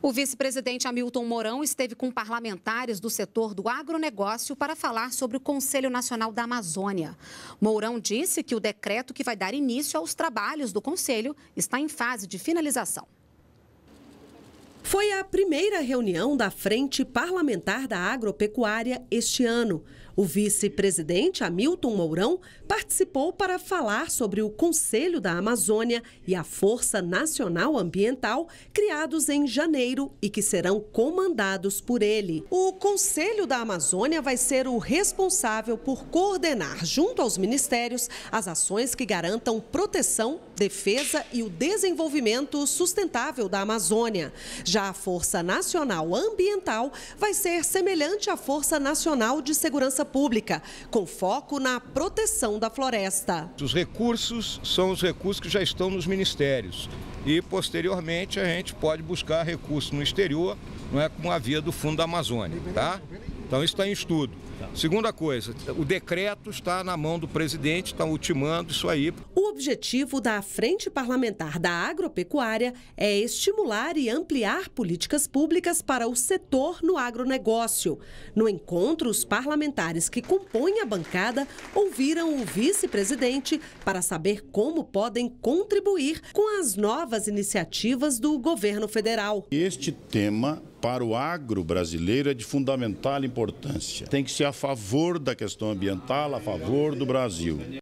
O vice-presidente Hamilton Mourão esteve com parlamentares do setor do agronegócio para falar sobre o Conselho Nacional da Amazônia. Mourão disse que o decreto que vai dar início aos trabalhos do Conselho está em fase de finalização. Foi a primeira reunião da Frente Parlamentar da Agropecuária este ano. O vice-presidente Hamilton Mourão participou para falar sobre o Conselho da Amazônia e a Força Nacional Ambiental, criados em janeiro e que serão comandados por ele. O Conselho da Amazônia vai ser o responsável por coordenar, junto aos ministérios, as ações que garantam proteção, defesa e o desenvolvimento sustentável da Amazônia. Já já a Força Nacional Ambiental vai ser semelhante à Força Nacional de Segurança Pública, com foco na proteção da floresta. Os recursos são os recursos que já estão nos ministérios e, posteriormente, a gente pode buscar recursos no exterior, não é como a via do Fundo da Amazônia, tá? Então isso está em estudo. Segunda coisa, o decreto está na mão do presidente, estão tá ultimando isso aí. O objetivo da Frente Parlamentar da Agropecuária é estimular e ampliar políticas públicas para o setor no agronegócio. No encontro, os parlamentares que compõem a bancada ouviram o vice-presidente para saber como podem contribuir com as novas iniciativas do governo federal. Este tema para o agro brasileiro é de fundamental importância. Tem que ser a favor da questão ambiental, a favor do Brasil.